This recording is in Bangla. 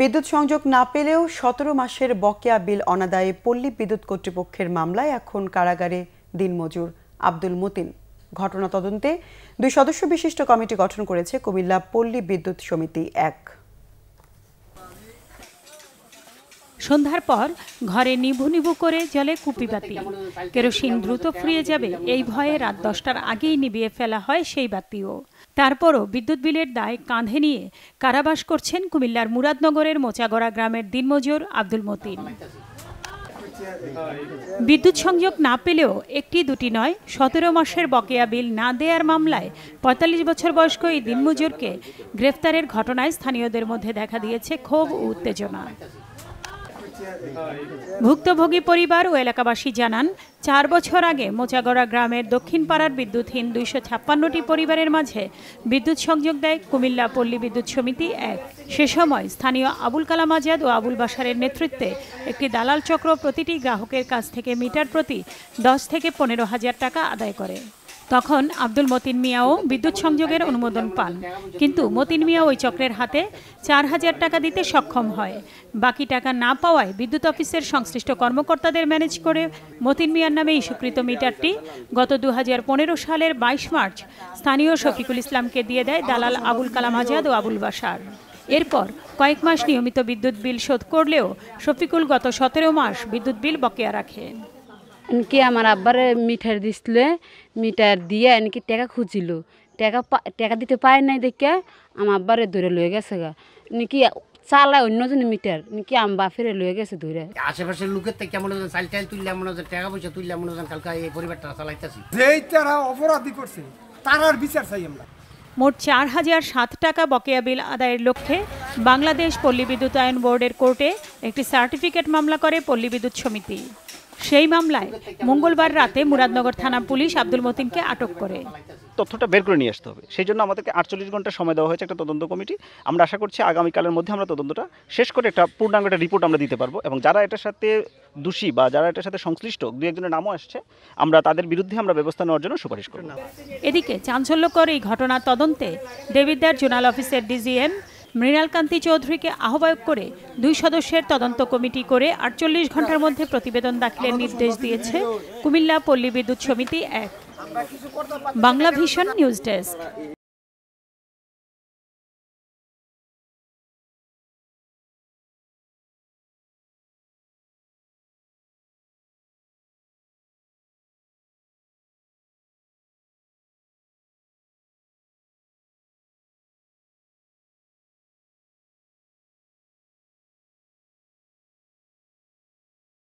বিদ্যুৎ সংযোগ না পেলেও সতেরো মাসের বকেয়া বিল অনাদায়ে পল্লী বিদ্যুৎ কর্তৃপক্ষের মামলায় এখন কারাগারে দিনমজুর আব্দুল মতিন ঘটনা তদন্তে দুই সদস্য বিশিষ্ট কমিটি গঠন করেছে কুমিল্লা পল্লী বিদ্যুৎ সমিতি এক সন্ধ্যার পর ঘরে নিভু নিভু করে জলে কুপিবাতি কেরোসিন দ্রুত ফুরিয়ে যাবে এই ভয়ে রাত দশটার আগেই নিবিয়ে ফেলা হয় সেই বাতিও তারপরও বিদ্যুৎ বিলের দায় কাঁধে নিয়ে কারাবাস করছেন কুমিল্লার মুরাদনগরের মোচাগড়া গ্রামের দিনমজুর আব্দুল মতিন বিদ্যুৎ সংযোগ না পেলেও একটি দুটি নয় সতেরো মাসের বকেয়া বিল না দেয়ার মামলায় ৪৫ বছর বয়স্ক এই দিনমজুরকে গ্রেফতারের ঘটনায় স্থানীয়দের মধ্যে দেখা দিয়েছে ক্ষোভ ও উত্তেজনা ভুক্তভোগী পরিবার ও এলাকাবাসী জানান চার বছর আগে মোচাগড়া গ্রামের দক্ষিণ পাড়ার বিদ্যুৎহীন দুইশো ছাপ্পান্নটি পরিবারের মাঝে বিদ্যুৎ সংযোগ দেয় কুমিল্লা পল্লী বিদ্যুৎ সমিতি এক সে সময় স্থানীয় আবুল কালাম আজাদ ও আবুল বাসারের নেতৃত্বে একটি দালাল চক্র প্রতিটি গ্রাহকের কাছ থেকে মিটার প্রতি দশ থেকে পনেরো হাজার টাকা আদায় করে তখন আব্দুল মতিন মিয়াও বিদ্যুৎ সংযোগের অনুমোদন পান কিন্তু মতিন মিয়া ওই চক্রের হাতে চার হাজার টাকা দিতে সক্ষম হয় বাকি টাকা না পাওয়ায় বিদ্যুৎ অফিসের সংশ্লিষ্ট কর্মকর্তাদের ম্যানেজ করে মতিন মিয়ার নামে ইস্যুকৃত মিটারটি গত দু হাজার সালের বাইশ মার্চ স্থানীয় শফিকুল ইসলামকে দিয়ে দেয় দালাল আবুল কালাম আজাদ ও আবুল বাসার এরপর কয়েক মাস নিয়মিত বিদ্যুৎ বিল শোধ করলেও শফিকুল গত সতেরো মাস বিদ্যুৎ বিল বকেয়া রাখেন এনকি আমার আব্বারে মিঠার দিছিলে মিটার দিয়ে এনকি টেকা খুঁজিল টেকা টাকা দিতে পায় নাই দেখে আমার আব্বারে ধরে লয়ে গেছে গা নাকি চালায় অন্যজন মিটার নাকি আম বাপেরে লয়ে গেছে ধরে আশেপাশের লোকের থেকে কেমন চাল টাইল তুললে মনে হয় টাকা পয়সা তুললে মনে হয় কালকে এই পরিবারটা চালাইতেছি যেই তারা অপরাধী করছে আর বিচার চাই আমরা মোট চার হাজার সাত টাকা বকেয়া বিল আদায়ের লক্ষ্যে বাংলাদেশ পল্লী আইন বোর্ডের কোর্টে একটি সার্টিফিকেট মামলা করে পল্লী বিদ্যুৎ সমিতি সেই মামলায় মঙ্গলবার রাতে মুরাদনগর থানা পুলিশ আব্দুল মতিনকে আটক করে তথ্যটা বের করে নিয়ে আসতে হবে সেই জন্য আমাদেরকে আটচল্লিশ ঘন্টা সময় দেওয়া হয়েছে একটা তদন্ত কমিটি আমরা আশা করছি আগামীকালের মধ্যে আমরা তদন্তটা শেষ করে একটা পূর্ণাঙ্গ একটা রিপোর্ট আমরা দিতে পারবো এবং যারা এটার সাথে দোষী বা যারা এটার সাথে সংশ্লিষ্ট দু একজনের নামও আসছে আমরা তাদের বিরুদ্ধে আমরা ব্যবস্থা নেওয়ার জন্য সুপারিশ করব এদিকে চাঞ্চল্যকর এই ঘটনার তদন্তে দেবিদ্যার জোনাল অফিসের ডিজিএম মৃণালকান্তি চৌধুরীকে আহ্বায়ক করে দুই সদস্যের তদন্ত কমিটি করে আটচল্লিশ ঘন্টার মধ্যে প্রতিবেদন দাখিলের নির্দেশ দিয়েছে কুমিল্লা পল্লী বিদ্যুৎ সমিতি এক বাংলা ভিশন নিউজ ডেস্ক